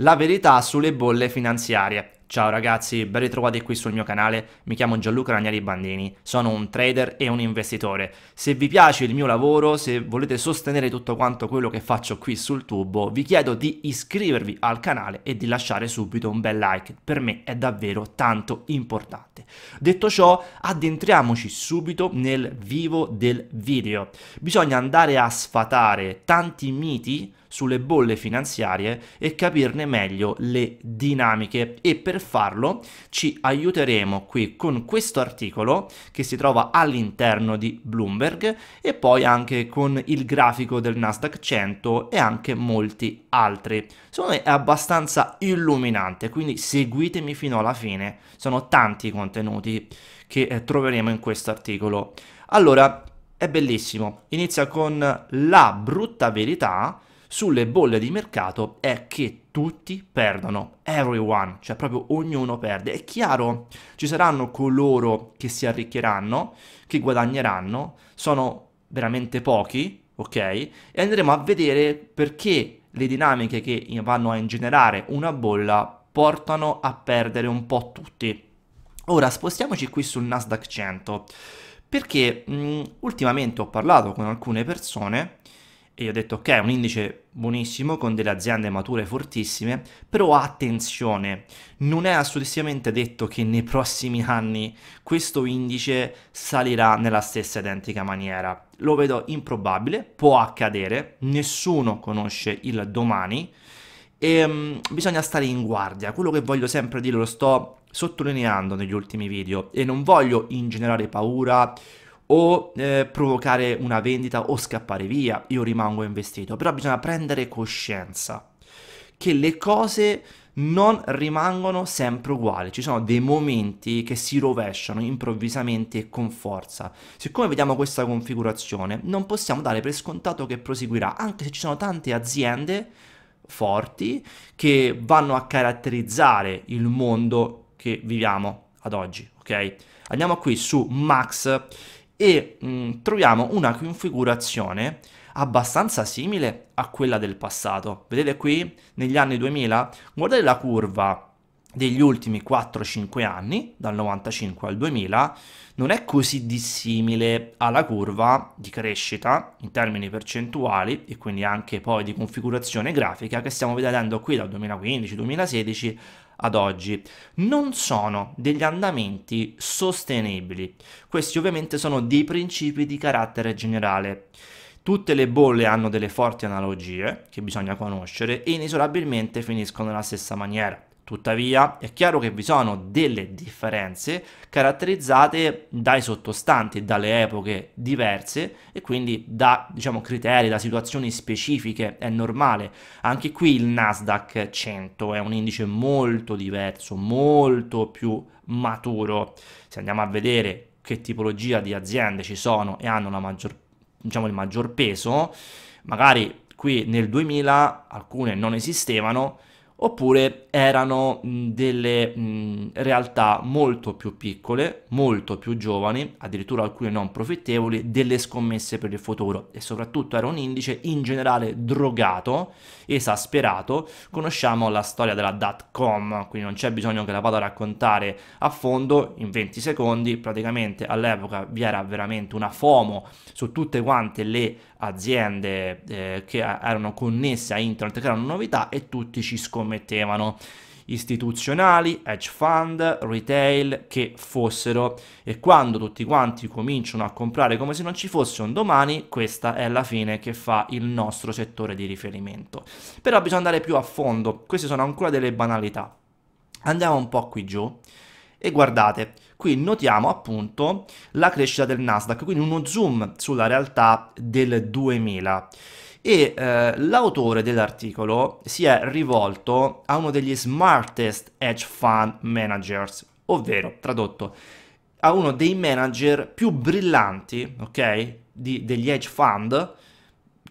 La verità sulle bolle finanziarie. Ciao ragazzi, ben ritrovati qui sul mio canale, mi chiamo Gianluca Ragnari Bandini, sono un trader e un investitore. Se vi piace il mio lavoro, se volete sostenere tutto quanto quello che faccio qui sul tubo, vi chiedo di iscrivervi al canale e di lasciare subito un bel like, per me è davvero tanto importante. Detto ciò, addentriamoci subito nel vivo del video. Bisogna andare a sfatare tanti miti sulle bolle finanziarie e capirne meglio le dinamiche e per farlo ci aiuteremo qui con questo articolo che si trova all'interno di Bloomberg e poi anche con il grafico del Nasdaq 100 e anche molti altri. Secondo me è abbastanza illuminante, quindi seguitemi fino alla fine, sono tanti i contenuti che eh, troveremo in questo articolo. Allora, è bellissimo, inizia con la brutta verità sulle bolle di mercato è che tutti perdono, everyone, cioè proprio ognuno perde. È chiaro, ci saranno coloro che si arricchiranno, che guadagneranno, sono veramente pochi, ok? E andremo a vedere perché le dinamiche che vanno a ingenerare una bolla portano a perdere un po' tutti. Ora spostiamoci qui sul Nasdaq 100, perché mh, ultimamente ho parlato con alcune persone e io ho detto ok, è un indice buonissimo con delle aziende mature fortissime, però attenzione, non è assolutamente detto che nei prossimi anni questo indice salirà nella stessa identica maniera. Lo vedo improbabile, può accadere, nessuno conosce il domani e um, bisogna stare in guardia. Quello che voglio sempre dire, lo sto sottolineando negli ultimi video e non voglio ingenerare paura o eh, provocare una vendita o scappare via, io rimango investito, però bisogna prendere coscienza che le cose non rimangono sempre uguali, ci sono dei momenti che si rovesciano improvvisamente e con forza. Siccome vediamo questa configurazione, non possiamo dare per scontato che proseguirà, anche se ci sono tante aziende forti che vanno a caratterizzare il mondo che viviamo ad oggi, ok? Andiamo qui su Max e mh, mm, troviamo una configurazione abbastanza simile a quella del passato. Vedete qui negli anni 2000? Guardate la curva degli ultimi 4-5 anni, dal 95 al 2000, non è così dissimile alla curva di crescita in termini percentuali e quindi anche poi di configurazione grafica che stiamo vedendo qui dal 2015-2016 ad oggi non sono degli andamenti sostenibili. Questi ovviamente sono dei principi di carattere generale. Tutte le bolle hanno delle forti analogie che bisogna conoscere e inesorabilmente finiscono nella stessa maniera. Tuttavia è chiaro che vi sono delle differenze caratterizzate dai sottostanti, dalle epoche diverse e quindi da diciamo, criteri, da situazioni specifiche, è normale. Anche qui il Nasdaq 100 è un indice molto diverso, molto più maturo. Se andiamo a vedere che tipologia di aziende ci sono e hanno maggior, diciamo, il maggior peso, magari qui nel 2000 alcune non esistevano oppure erano delle realtà molto più piccole, molto più giovani, addirittura alcune non profittevoli, delle scommesse per il futuro e soprattutto era un indice in generale drogato, esasperato, conosciamo la storia della dot com, quindi non c'è bisogno che la vada a raccontare a fondo in 20 secondi, praticamente all'epoca vi era veramente una FOMO su tutte quante le aziende eh, che eh, erano connesse a internet, che erano novità e tutti ci scommettevano scommettevano istituzionali, hedge fund, retail che fossero e quando tutti quanti cominciano a comprare come se non ci fosse un domani, questa è la fine che fa il nostro settore di riferimento. Però bisogna andare più a fondo, queste sono ancora delle banalità. Andiamo un po' qui giù e guardate, qui notiamo appunto la crescita del Nasdaq, quindi uno zoom sulla realtà del 2000 e eh, l'autore dell'articolo si è rivolto a uno degli smartest hedge fund managers, ovvero tradotto a uno dei manager più brillanti, ok, di, degli hedge fund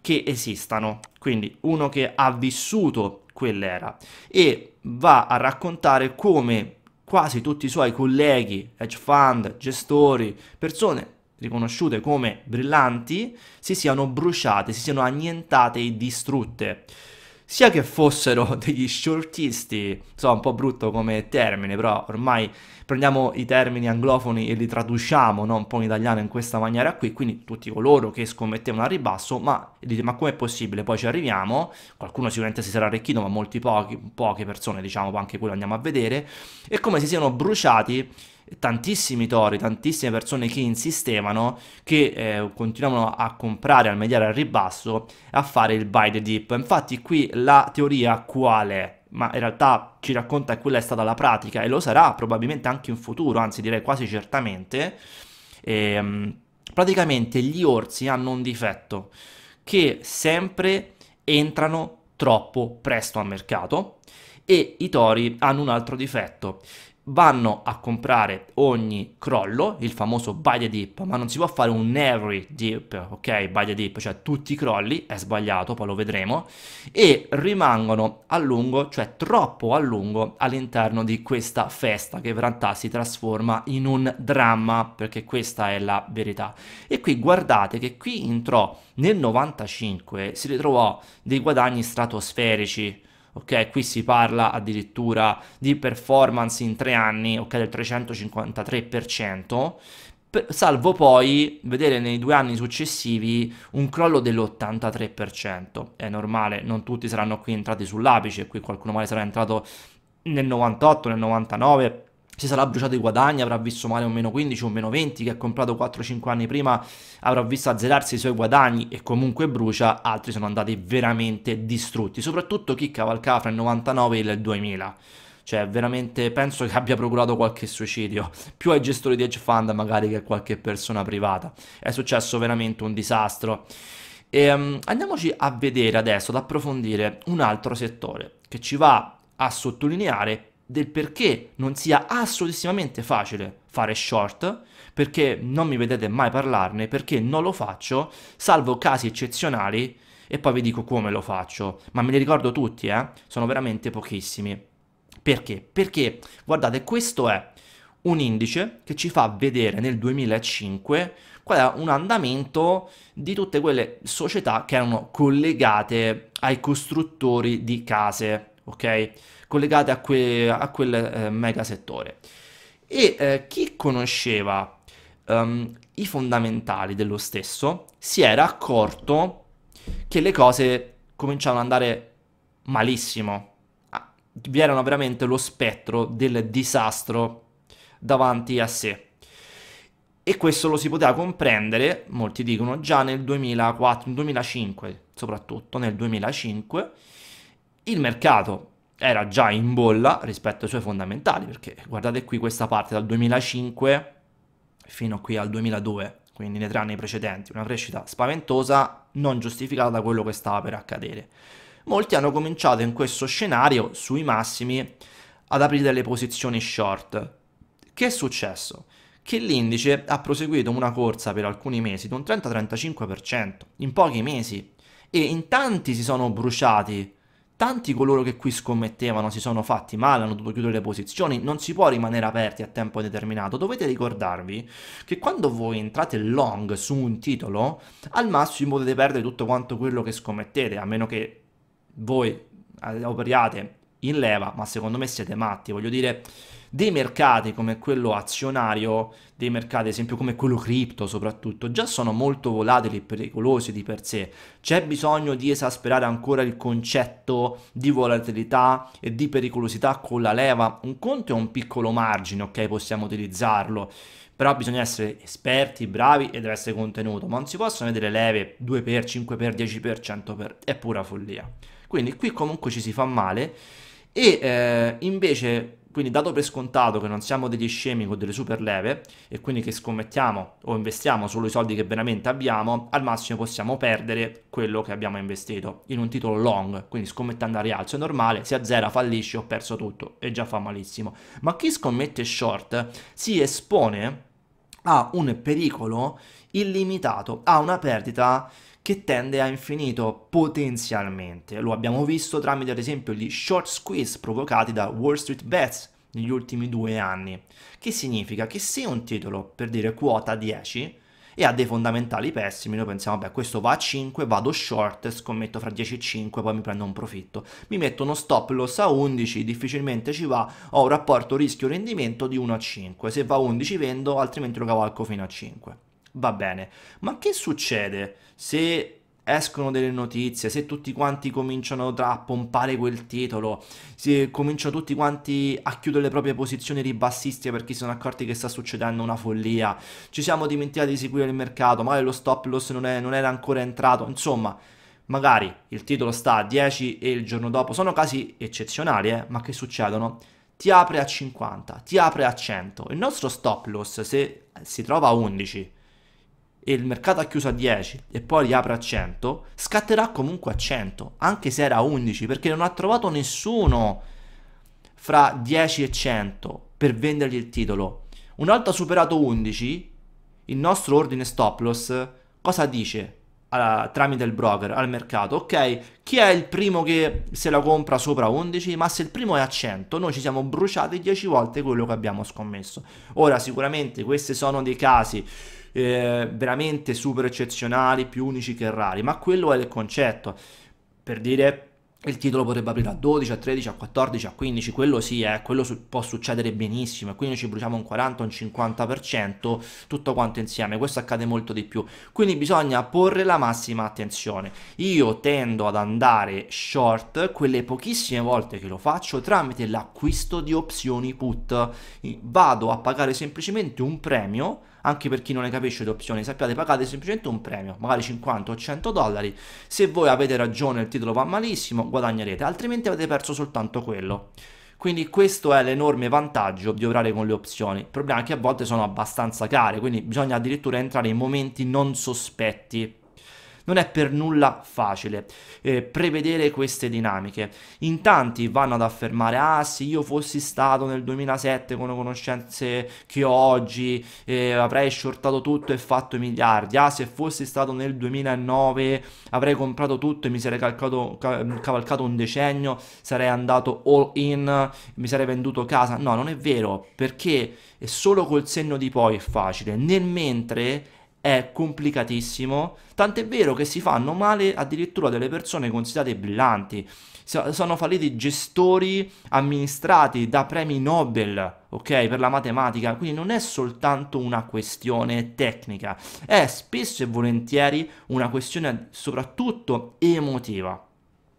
che esistano, quindi uno che ha vissuto quell'era e va a raccontare come quasi tutti i suoi colleghi, hedge fund, gestori, persone riconosciute come brillanti, si siano bruciate, si siano annientate e distrutte. Sia che fossero degli shortisti, so un po' brutto come termine, però ormai prendiamo i termini anglofoni e li traduciamo no? un po' in italiano in questa maniera qui, quindi tutti coloro che scommettevano al ribasso, ma dite ma com'è possibile? Poi ci arriviamo, qualcuno sicuramente si sarà arricchito, ma molti pochi, poche persone diciamo, anche quello andiamo a vedere, e come si siano bruciati tantissimi tori, tantissime persone che insistevano, che eh, continuavano a comprare, a mediare al ribasso, a fare il buy the dip. Infatti qui la teoria quale? ma in realtà ci racconta che quella è stata la pratica e lo sarà probabilmente anche in futuro, anzi direi quasi certamente, ehm, praticamente gli orsi hanno un difetto che sempre entrano troppo presto al mercato e i tori hanno un altro difetto vanno a comprare ogni crollo, il famoso buy the dip, ma non si può fare un every dip, ok? Buy the dip, cioè tutti i crolli, è sbagliato, poi lo vedremo, e rimangono a lungo, cioè troppo a lungo, all'interno di questa festa che in realtà si trasforma in un dramma, perché questa è la verità. E qui guardate che qui entrò nel 95, si ritrovò dei guadagni stratosferici, ok? Qui si parla addirittura di performance in tre anni, ok, del 353%, salvo poi vedere nei due anni successivi un crollo dell'83%. È normale, non tutti saranno qui entrati sull'apice, qui qualcuno magari sarà entrato nel 98, nel 99 si sarà bruciato i guadagni, avrà visto male un meno 15, un meno 20, che ha comprato 4-5 anni prima avrà visto azzerarsi i suoi guadagni e comunque brucia, altri sono andati veramente distrutti, soprattutto chi cavalcava fra il 99 e il 2000. Cioè, veramente penso che abbia procurato qualche suicidio, più ai gestori di hedge fund magari che a qualche persona privata. È successo veramente un disastro. E, um, andiamoci a vedere adesso, ad approfondire un altro settore che ci va a sottolineare del perché non sia assolutamente facile fare short, perché non mi vedete mai parlarne, perché non lo faccio, salvo casi eccezionali, e poi vi dico come lo faccio, ma me li ricordo tutti, eh? sono veramente pochissimi. Perché? Perché, guardate, questo è un indice che ci fa vedere nel 2005 qual era un andamento di tutte quelle società che erano collegate ai costruttori di case ok? Collegate a, que a quel eh, mega settore. E eh, chi conosceva um, i fondamentali dello stesso si era accorto che le cose cominciavano ad andare malissimo. Ah, vi erano veramente lo spettro del disastro davanti a sé. E questo lo si poteva comprendere, molti dicono, già nel 2004, nel 2005, soprattutto nel 2005, il mercato era già in bolla rispetto ai suoi fondamentali, perché guardate qui questa parte dal 2005 fino qui al 2002, quindi nei tre anni precedenti, una crescita spaventosa non giustificata da quello che stava per accadere. Molti hanno cominciato in questo scenario sui massimi ad aprire delle posizioni short. Che è successo? Che l'indice ha proseguito una corsa per alcuni mesi di un 30-35% in pochi mesi e in tanti si sono bruciati tanti coloro che qui scommettevano si sono fatti male, hanno dovuto chiudere le posizioni, non si può rimanere aperti a tempo determinato. Dovete ricordarvi che quando voi entrate long su un titolo, al massimo potete perdere tutto quanto quello che scommettete, a meno che voi eh, operiate in leva, ma secondo me siete matti, voglio dire dei mercati come quello azionario, dei mercati ad esempio come quello cripto soprattutto, già sono molto volatili e pericolosi di per sé. C'è bisogno di esasperare ancora il concetto di volatilità e di pericolosità con la leva. Un conto è un piccolo margine, ok, possiamo utilizzarlo, però bisogna essere esperti, bravi e deve essere contenuto, ma non si possono vedere leve 2x, 5x, 10x, 100x, è pura follia. Quindi qui comunque ci si fa male e eh, invece, quindi dato per scontato che non siamo degli scemi con delle super leve e quindi che scommettiamo o investiamo solo i soldi che veramente abbiamo, al massimo possiamo perdere quello che abbiamo investito in un titolo long, quindi scommettendo a rialzo è normale, si azzera, fallisce, ho perso tutto e già fa malissimo. Ma chi scommette short si espone a un pericolo illimitato, a una perdita che tende a infinito potenzialmente. Lo abbiamo visto tramite ad esempio gli short squeeze provocati da Wall Street Bets negli ultimi due anni, che significa che se un titolo, per dire quota 10, e ha dei fondamentali pessimi, noi pensiamo, beh, questo va a 5, vado short, scommetto fra 10 e 5, poi mi prendo un profitto. Mi metto uno stop loss a 11, difficilmente ci va, ho un rapporto rischio-rendimento di 1 a 5, se va a 11 vendo, altrimenti lo cavalco fino a 5 va bene. Ma che succede se escono delle notizie, se tutti quanti cominciano a pompare quel titolo, se cominciano tutti quanti a chiudere le proprie posizioni ribassiste perché si sono accorti che sta succedendo una follia, ci siamo dimenticati di seguire il mercato, magari lo stop loss non, è, non era ancora entrato, insomma, magari il titolo sta a 10 e il giorno dopo, sono casi eccezionali, eh, ma che succedono? Ti apre a 50, ti apre a 100, il nostro stop loss se si trova a 11 e il mercato ha chiuso a 10 e poi riapre a 100, scatterà comunque a 100, anche se era a 11, perché non ha trovato nessuno fra 10 e 100 per vendergli il titolo. Una volta superato 11, il nostro ordine stop loss cosa dice? Alla, ah, tramite il broker al mercato, ok? Chi è il primo che se la compra sopra 11? Ma se il primo è a 100, noi ci siamo bruciati 10 volte quello che abbiamo scommesso. Ora, sicuramente questi sono dei casi eh, veramente super eccezionali, più unici che rari, ma quello è il concetto. Per dire, il titolo potrebbe aprire a 12, a 13, a 14, a 15, quello sì, eh, quello su- può succedere benissimo, e quindi ci bruciamo un 40, un 50%, tutto quanto insieme, questo accade molto di più, quindi bisogna porre la massima attenzione. Io tendo ad andare short quelle pochissime volte che lo faccio tramite l'acquisto di opzioni put, vado a pagare semplicemente un premio anche per chi non ne capisce le opzioni, sappiate, pagate semplicemente un premio, magari 50 o 100 dollari, se voi avete ragione il titolo va malissimo, guadagnerete, altrimenti avete perso soltanto quello. Quindi questo è l'enorme vantaggio di operare con le opzioni. Il problema è che a volte sono abbastanza care, quindi bisogna addirittura entrare in momenti non sospetti non è per nulla facile eh, prevedere queste dinamiche. In tanti vanno ad affermare, ah se io fossi stato nel 2007 con le conoscenze che ho oggi, eh, avrei shortato tutto e fatto miliardi, ah se fossi stato nel 2009 avrei comprato tutto e mi sarei calcato, cavalcato un decennio, sarei andato all in, mi sarei venduto casa. No, non è vero, perché solo col senno di poi è facile, nel mentre è complicatissimo, tant'è vero che si fanno male addirittura delle persone considerate brillanti, sono falliti gestori amministrati da premi Nobel, ok, per la matematica, quindi non è soltanto una questione tecnica, è spesso e volentieri una questione soprattutto emotiva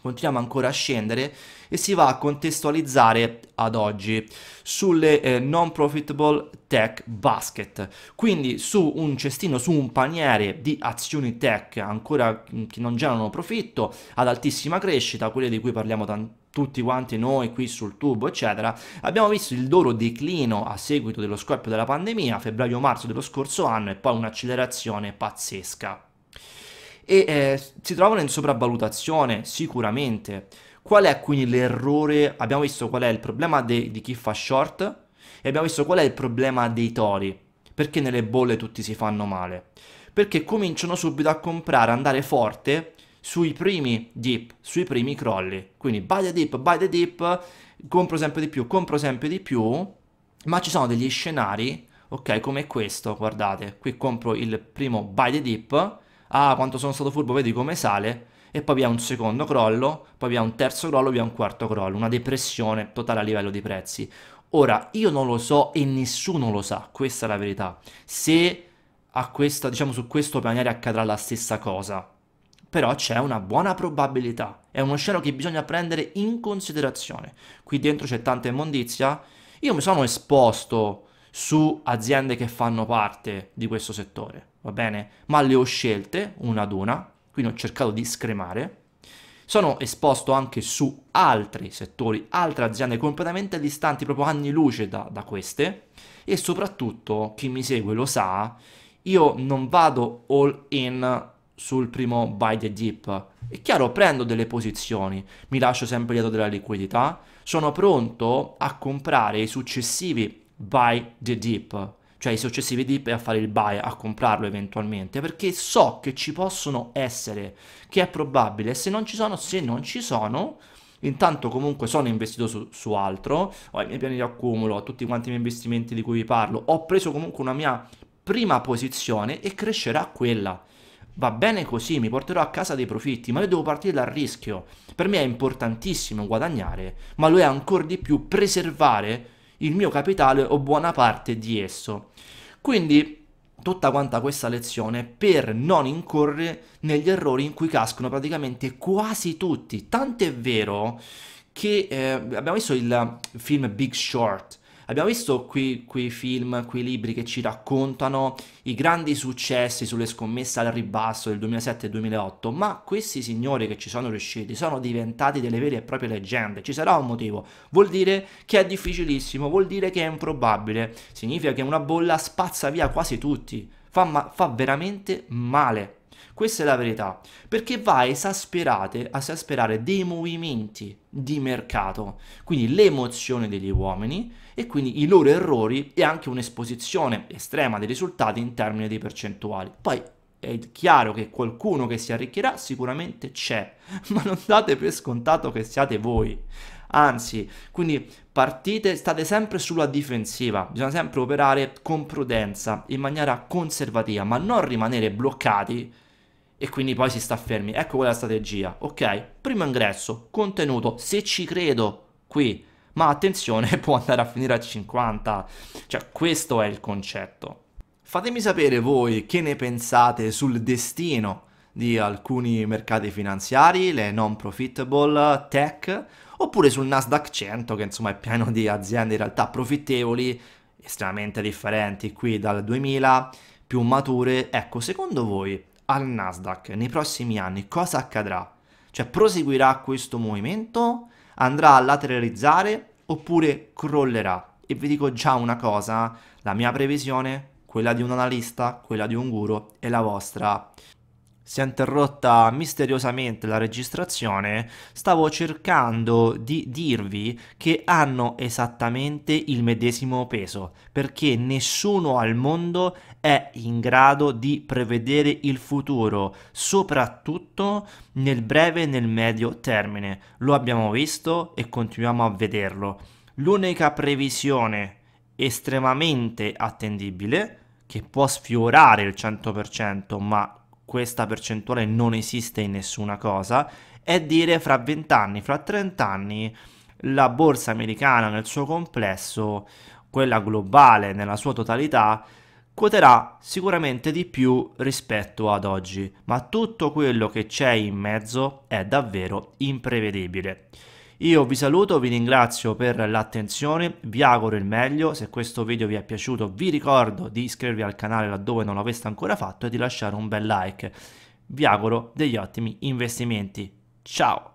continuiamo ancora a scendere e si va a contestualizzare ad oggi sulle eh, non profitable tech basket quindi su un cestino su un paniere di azioni tech ancora mm, che non generano profitto ad altissima crescita quelle di cui parliamo tantissimo tutti quanti noi qui sul tubo, eccetera, abbiamo visto il loro declino a seguito dello scoppio della pandemia, febbraio-marzo dello scorso anno e poi un'accelerazione pazzesca e eh, si trovano in sopravvalutazione sicuramente. Qual è quindi l'errore? Abbiamo visto qual è il problema de- di chi fa short e abbiamo visto qual è il problema dei tori. Perché nelle bolle tutti si fanno male? Perché cominciano subito a comprare, andare forte sui primi dip, sui primi crolli. Quindi buy the dip, buy the dip, compro sempre di più, compro sempre di più, ma ci sono degli scenari, ok, come questo, guardate, qui compro il primo buy the dip ah quanto sono stato furbo, vedi come sale, e poi vi è un secondo crollo, poi vi è un terzo crollo, vi è un quarto crollo, una depressione totale a livello di prezzi. Ora, io non lo so e nessuno lo sa, questa è la verità. Se a questa, diciamo, su questo pianeta accadrà la stessa cosa. Però c'è una buona probabilità, è uno scenario che bisogna prendere in considerazione. Qui dentro c'è tanta immondizia, io mi sono esposto su aziende che fanno parte di questo settore va bene? Ma le ho scelte una ad una, quindi ho cercato di scremare. Sono esposto anche su altri settori, altre aziende completamente distanti, proprio anni luce da, da queste. E soprattutto, chi mi segue lo sa, io non vado all in sul primo buy the dip. È chiaro, prendo delle posizioni, mi lascio sempre dietro della liquidità, sono pronto a comprare i successivi buy the dip, cioè i successivi dip e a fare il buy, a comprarlo eventualmente, perché so che ci possono essere, che è probabile, se non ci sono, se non ci sono, Intanto comunque sono investito su, su, altro, ho i miei piani di accumulo, ho tutti quanti i miei investimenti di cui vi parlo, ho preso comunque una mia prima posizione e crescerà quella. Va bene così, mi porterò a casa dei profitti, ma io devo partire dal rischio. Per me è importantissimo guadagnare, ma lo è ancora di più preservare il mio capitale o buona parte di esso. Quindi tutta quanta questa lezione per non incorrere negli errori in cui cascono praticamente quasi tutti. Tant'è vero che eh, abbiamo visto il film Big Short, Abbiamo visto qui quei film, quei libri che ci raccontano i grandi successi sulle scommesse al ribasso del 2007-2008, ma questi signori che ci sono riusciti sono diventati delle vere e proprie leggende. Ci sarà un motivo. Vuol dire che è difficilissimo, vuol dire che è improbabile. Significa che una bolla spazza via quasi tutti. Fa, ma- fa veramente male questa è la verità, perché va a esasperare dei movimenti di mercato, quindi l'emozione degli uomini e quindi i loro errori e anche un'esposizione estrema dei risultati in termini di percentuali. Poi è chiaro che qualcuno che si arricchirà sicuramente c'è, ma non date per scontato che siate voi. Anzi, quindi partite, state sempre sulla difensiva, bisogna sempre operare con prudenza, in maniera conservativa, ma non rimanere bloccati e quindi poi si sta fermi. Ecco quella strategia. Ok, primo ingresso, contenuto, se ci credo qui, ma attenzione, può andare a finire a 50. Cioè, questo è il concetto. Fatemi sapere voi che ne pensate sul destino di alcuni mercati finanziari, le non profitable tech, oppure sul Nasdaq 100 che insomma è pieno di aziende in realtà profittevoli, estremamente differenti qui dal 2000, più mature. Ecco, secondo voi al Nasdaq nei prossimi anni, cosa accadrà? Cioè proseguirà questo movimento? Andrà a lateralizzare oppure crollerà? E vi dico già una cosa, la mia previsione, quella di un analista, quella di un guru e la vostra si è interrotta misteriosamente la registrazione, stavo cercando di dirvi che hanno esattamente il medesimo peso, perché nessuno al mondo è in grado di prevedere il futuro, soprattutto nel breve e nel medio termine. Lo abbiamo visto e continuiamo a vederlo. L'unica previsione estremamente attendibile che può sfiorare il 100%, ma questa percentuale non esiste in nessuna cosa, è dire fra 20 anni, fra 30 anni la borsa americana nel suo complesso, quella globale nella sua totalità, quoterà sicuramente di più rispetto ad oggi, ma tutto quello che c'è in mezzo è davvero imprevedibile. Io vi saluto, vi ringrazio per l'attenzione, vi auguro il meglio, se questo video vi è piaciuto vi ricordo di iscrivervi al canale laddove non l'aveste ancora fatto e di lasciare un bel like. Vi auguro degli ottimi investimenti. Ciao!